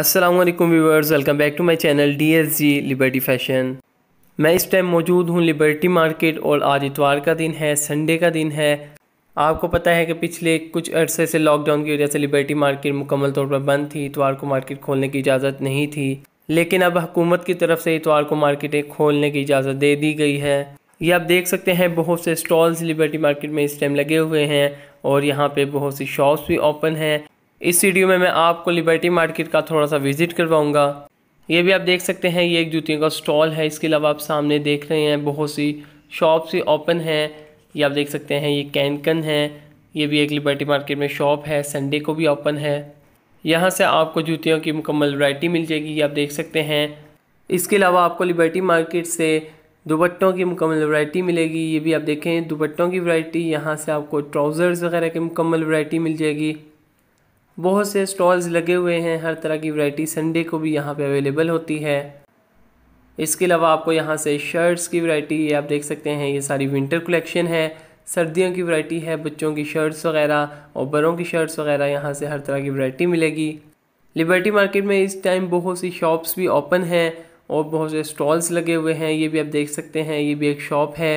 असलम वालेकुम viewers welcome back to my channel D S G Liberty Fashion मैं इस time मौजूद हूँ लिबर्टी मार्केट और आज इतवार का दिन है संडे का दिन है आपको पता है कि पिछले कुछ अरसे से लॉकडाउन की वजह से लिबर्टी मार्केट मुकम्मल तौर पर बंद थी इतवार को मार्केट खोलने की इजाज़त नहीं थी लेकिन अब हुकूमत की तरफ से इतवार को मार्केटें खोलने की इजाज़त दे दी गई है ये आप देख सकते हैं बहुत से स्टॉल्स लिबर्टी मार्केट में इस टाइम लगे हुए हैं और यहाँ पे बहुत सी शॉप्स भी ओपन हैं इस वीडियो में मैं आपको लिबर्टी मार्केट का थोड़ा सा विजिट करवाऊँगा ये भी आप देख सकते हैं ये एक जूतियों का स्टॉल है इसके अलावा आप सामने देख रहे हैं बहुत सी शॉप्स ही ओपन हैं ये आप देख सकते हैं ये कैनकन है ये भी एक लिबर्टी मार्केट में शॉप है संडे को भी ओपन है यहाँ से आपको जूतियों की मुकम्मल वरायटी मिल जाएगी ये आप देख सकते हैं इसके अलावा आपको लिबर्टी मार्केट से दुपट्टों की मुकम्मल वरायटी मिलेगी ये भी आप देखें दुपट्टों की वरायटी यहाँ से आपको ट्राउज़र्स वगैरह की मुकम्मल वरायटी मिल जाएगी बहुत से स्टॉल्स लगे हुए हैं हर तरह की वैरायटी संडे को भी यहाँ पे अवेलेबल होती है इसके अलावा आपको यहाँ से शर्ट्स की वैरायटी ये आप देख सकते हैं ये सारी विंटर कलेक्शन है सर्दियों की वैरायटी है बच्चों की शर्ट्स वगैरह और बड़ों की शर्ट्स वगैरह यहाँ से हर तरह की वैरायटी मिलेगी लिबर्टी मार्केट में इस टाइम बहुत सी शॉप्स भी ओपन हैं और बहुत से स्टॉल्स लगे हुए हैं ये भी आप देख सकते हैं ये भी एक शॉप है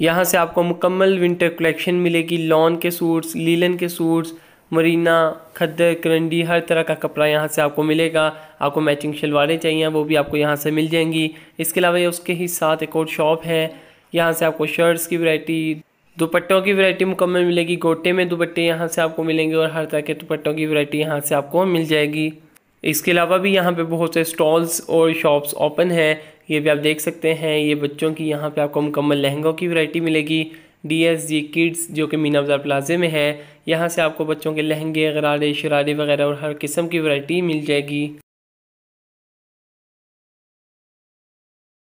यहाँ से आपको मुकम्मल विंटर कलेक्शन मिलेगी लॉन के सूट्स लीलन के सूट्स मरीना खद्दर करंडी हर तरह का कपड़ा यहाँ से आपको मिलेगा आपको मैचिंग शलवारें चाहिए वो भी आपको यहाँ से मिल जाएंगी इसके अलावा उसके ही साथ एक और शॉप है यहाँ से आपको शर्ट्स की वैरायटी दुपट्टों की वैरायटी मुकम्मल मिलेगी गोटे में दुपट्टे यहाँ से आपको मिलेंगे और हर तरह के दुपट्टों की वैरायटी यहाँ से आपको मिल जाएगी इसके अलावा भी यहाँ पे बहुत से स्टॉल्स और शॉप्स ओपन हैं ये भी आप देख सकते हैं ये बच्चों की यहाँ पे आपको मुकम्मल लहंगों की वैरायटी मिलेगी डी एस जी किड्स जो कि मीना बाज़ार प्लाजे में है यहाँ से आपको बच्चों के लहंगे गरारे शरारे वगैरह और हर किस्म की वैरायटी मिल जाएगी